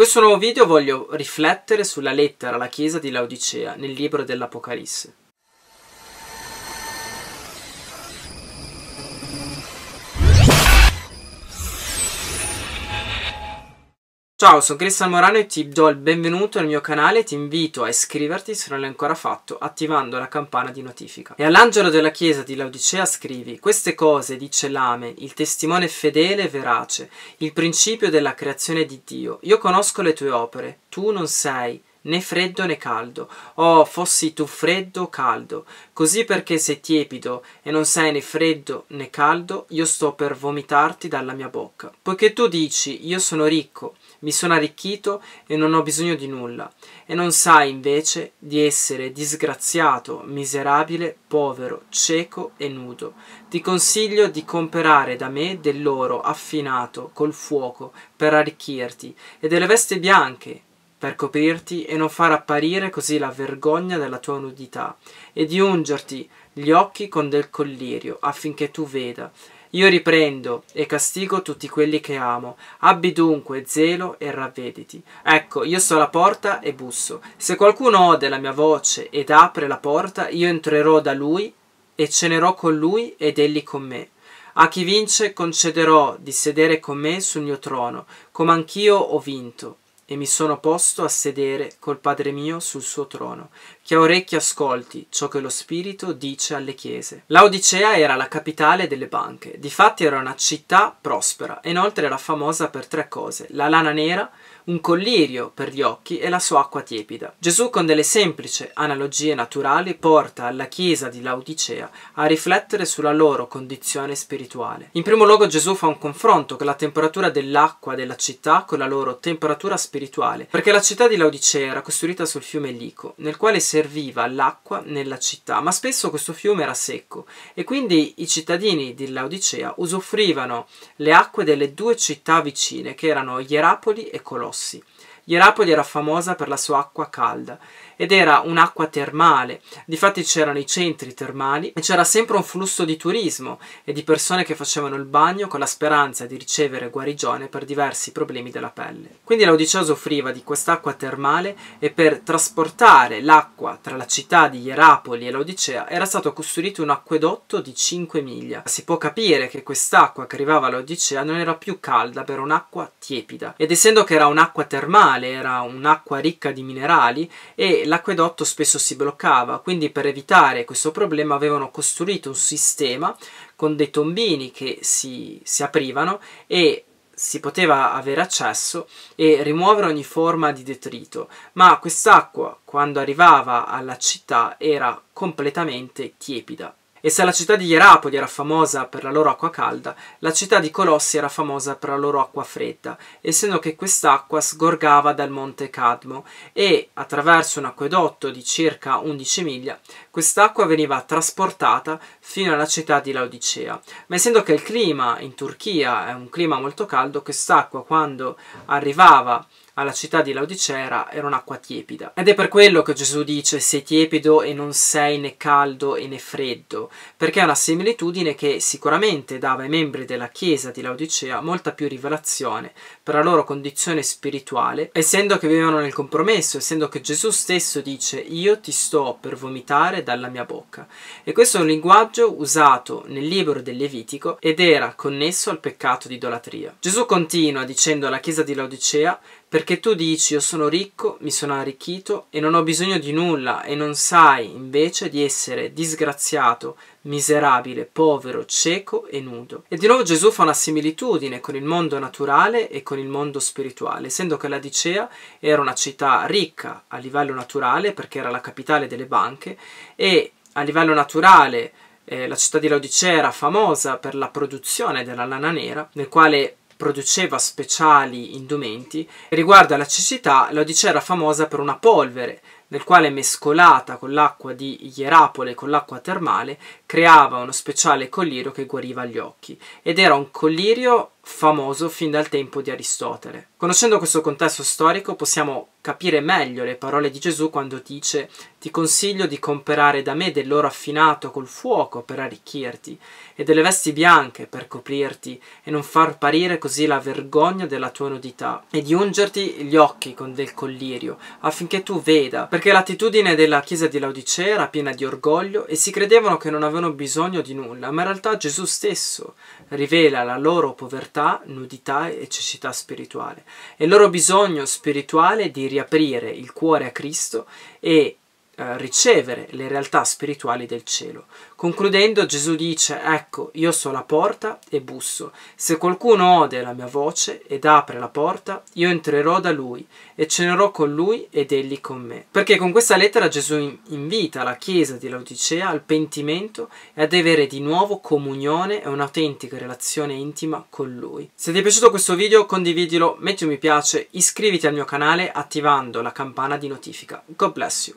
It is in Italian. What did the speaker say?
questo nuovo video voglio riflettere sulla lettera alla Chiesa di Laodicea nel libro dell'Apocalisse. Ciao, sono Cristian Morano e ti do il benvenuto nel mio canale ti invito a iscriverti se non l'hai ancora fatto attivando la campana di notifica. E all'angelo della chiesa di Laodicea scrivi Queste cose dice l'Ame, il testimone fedele e verace, il principio della creazione di Dio. Io conosco le tue opere, tu non sei né freddo né caldo. Oh, fossi tu freddo o caldo, così perché sei tiepido e non sei né freddo né caldo, io sto per vomitarti dalla mia bocca. Poiché tu dici, io sono ricco, mi sono arricchito e non ho bisogno di nulla, e non sai invece di essere disgraziato, miserabile, povero, cieco e nudo. Ti consiglio di comperare da me dell'oro affinato col fuoco per arricchirti e delle vesti bianche per coprirti e non far apparire così la vergogna della tua nudità, e di ungerti gli occhi con del collirio affinché tu veda io riprendo e castigo tutti quelli che amo. Abbi dunque zelo e ravvediti. Ecco, io sto alla porta e busso. Se qualcuno ode la mia voce ed apre la porta, io entrerò da lui e cenerò con lui ed egli con me. A chi vince concederò di sedere con me sul mio trono, come anch'io ho vinto e mi sono posto a sedere col Padre mio sul suo trono. Chi ha orecchi ascolti ciò che lo Spirito dice alle chiese. Laodicea era la capitale delle banche, difatti era una città prospera, e inoltre era famosa per tre cose, la lana nera, un collirio per gli occhi e la sua acqua tiepida. Gesù con delle semplici analogie naturali porta alla chiesa di Laodicea a riflettere sulla loro condizione spirituale. In primo luogo Gesù fa un confronto con la temperatura dell'acqua della città con la loro temperatura spirituale, perché la città di Laodicea era costruita sul fiume Lico, nel quale si serviva l'acqua nella città, ma spesso questo fiume era secco e quindi i cittadini di Laodicea usufruivano le acque delle due città vicine, che erano Ierapoli e Colossi. Ierapoli era famosa per la sua acqua calda ed era un'acqua termale, difatti c'erano i centri termali e c'era sempre un flusso di turismo e di persone che facevano il bagno con la speranza di ricevere guarigione per diversi problemi della pelle. Quindi l'Odicea usufruiva di quest'acqua termale e per trasportare l'acqua acqua tra la città di Ierapoli e l'Odicea era stato costruito un acquedotto di 5 miglia. Si può capire che quest'acqua che arrivava all'Odicea non era più calda, ma era un'acqua tiepida. Ed essendo che era un'acqua termale, era un'acqua ricca di minerali e l'acquedotto spesso si bloccava, quindi per evitare questo problema avevano costruito un sistema con dei tombini che si, si aprivano e si poteva avere accesso e rimuovere ogni forma di detrito, ma quest'acqua, quando arrivava alla città, era completamente tiepida. E se la città di Ierapoli era famosa per la loro acqua calda, la città di Colossi era famosa per la loro acqua fredda, essendo che quest'acqua sgorgava dal monte Cadmo e, attraverso un acquedotto di circa 11 miglia, quest'acqua veniva trasportata fino alla città di Laodicea. Ma essendo che il clima in Turchia è un clima molto caldo, quest'acqua quando arrivava alla città di Laodicea era un'acqua tiepida. Ed è per quello che Gesù dice sei tiepido e non sei né caldo e né freddo, perché è una similitudine che sicuramente dava ai membri della chiesa di Laodicea molta più rivelazione per la loro condizione spirituale, essendo che vivevano nel compromesso, essendo che Gesù stesso dice io ti sto per vomitare dalla mia bocca. E questo è un linguaggio usato nel libro del Levitico ed era connesso al peccato di idolatria. Gesù continua dicendo alla chiesa di Laodicea perché tu dici io sono ricco, mi sono arricchito e non ho bisogno di nulla e non sai invece di essere disgraziato, miserabile, povero, cieco e nudo. E di nuovo Gesù fa una similitudine con il mondo naturale e con il mondo spirituale, essendo che la Dicea era una città ricca a livello naturale perché era la capitale delle banche e a livello naturale eh, la città di Laodicea era famosa per la produzione della lana nera, nel quale produceva speciali indumenti. e Riguardo alla cecità, l'Odicea era famosa per una polvere nel quale mescolata con l'acqua di Ierapole e con l'acqua termale creava uno speciale collirio che guariva gli occhi ed era un collirio famoso fin dal tempo di Aristotele. Conoscendo questo contesto storico possiamo capire meglio le parole di Gesù quando dice ti consiglio di comprare da me dell'oro affinato col fuoco per arricchirti e delle vesti bianche per coprirti e non far parire così la vergogna della tua nudità e di ungerti gli occhi con del collirio affinché tu veda perché l'attitudine della chiesa di Laodicea era piena di orgoglio e si credevano che non avevano avevano bisogno di nulla, ma in realtà Gesù stesso rivela la loro povertà, nudità e cecità spirituale e il loro bisogno spirituale di riaprire il cuore a Cristo e eh, ricevere le realtà spirituali del cielo. Concludendo Gesù dice, ecco, io sono la porta e busso. Se qualcuno ode la mia voce ed apre la porta, io entrerò da lui e cenerò con lui ed egli con me. Perché con questa lettera Gesù invita la Chiesa di Laodicea al pentimento e ad avere di nuovo comunione e un'autentica relazione intima con lui. Se ti è piaciuto questo video condividilo, metti un mi piace, iscriviti al mio canale attivando la campana di notifica. God bless you.